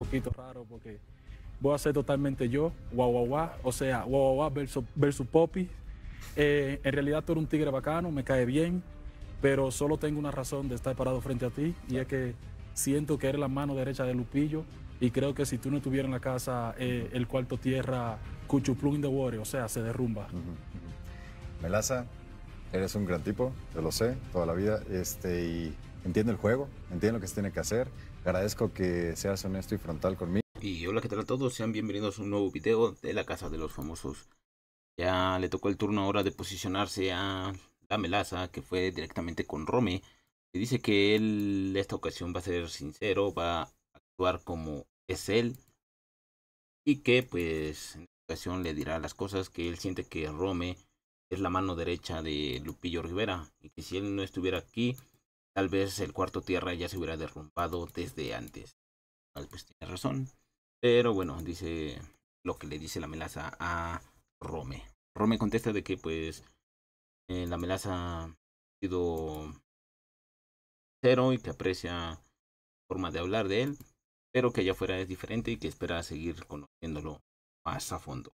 Un poquito raro porque voy a ser totalmente yo, guau guau guau, o sea, guau guau versus, versus Poppy. Eh, en realidad tú eres un tigre bacano, me cae bien, pero solo tengo una razón de estar parado frente a ti y es que siento que eres la mano derecha de Lupillo y creo que si tú no estuvieras en la casa, eh, el cuarto tierra, Cuchuplum in the water, o sea, se derrumba. Melaza, eres un gran tipo, yo lo sé, toda la vida, este y entiendo el juego, entiendo lo que se tiene que hacer. Agradezco que seas honesto y frontal conmigo. Y hola, ¿qué tal a todos? Sean bienvenidos a un nuevo video de la Casa de los Famosos. Ya le tocó el turno ahora de posicionarse a la melaza, que fue directamente con Rome. Y dice que él, en esta ocasión, va a ser sincero, va a actuar como es él. Y que, pues, en esta ocasión le dirá las cosas que él siente que Rome es la mano derecha de Lupillo Rivera. Y que si él no estuviera aquí, Tal vez el cuarto tierra ya se hubiera derrumbado desde antes. vez tiene razón. Pero bueno, dice lo que le dice la melaza a Rome. Rome contesta de que pues eh, la melaza ha sido cero y que aprecia forma de hablar de él, pero que allá afuera es diferente y que espera seguir conociéndolo más a fondo.